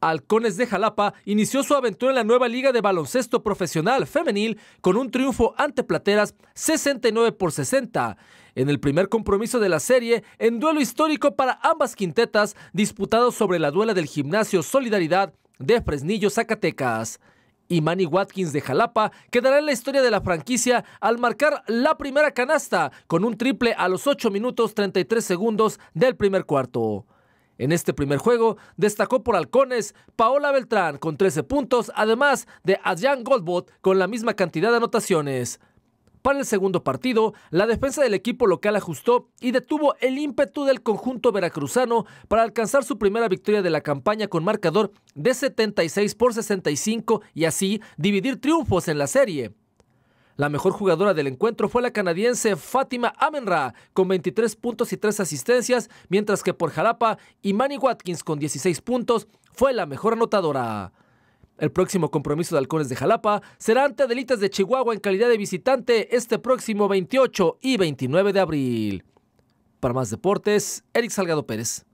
Halcones de Jalapa inició su aventura en la nueva liga de baloncesto profesional femenil con un triunfo ante Plateras 69 por 60. En el primer compromiso de la serie, en duelo histórico para ambas quintetas, disputados sobre la duela del gimnasio Solidaridad de Fresnillo, Zacatecas. Y Manny Watkins de Jalapa quedará en la historia de la franquicia al marcar la primera canasta con un triple a los 8 minutos 33 segundos del primer cuarto. En este primer juego destacó por halcones Paola Beltrán con 13 puntos, además de Adjan Goldbot con la misma cantidad de anotaciones. Para el segundo partido, la defensa del equipo local ajustó y detuvo el ímpetu del conjunto veracruzano para alcanzar su primera victoria de la campaña con marcador de 76 por 65 y así dividir triunfos en la serie. La mejor jugadora del encuentro fue la canadiense Fátima Amenra, con 23 puntos y 3 asistencias, mientras que por Jalapa, Imani Watkins con 16 puntos fue la mejor anotadora. El próximo compromiso de Halcones de Jalapa será ante Delitas de Chihuahua en calidad de visitante este próximo 28 y 29 de abril. Para más deportes, Eric Salgado Pérez.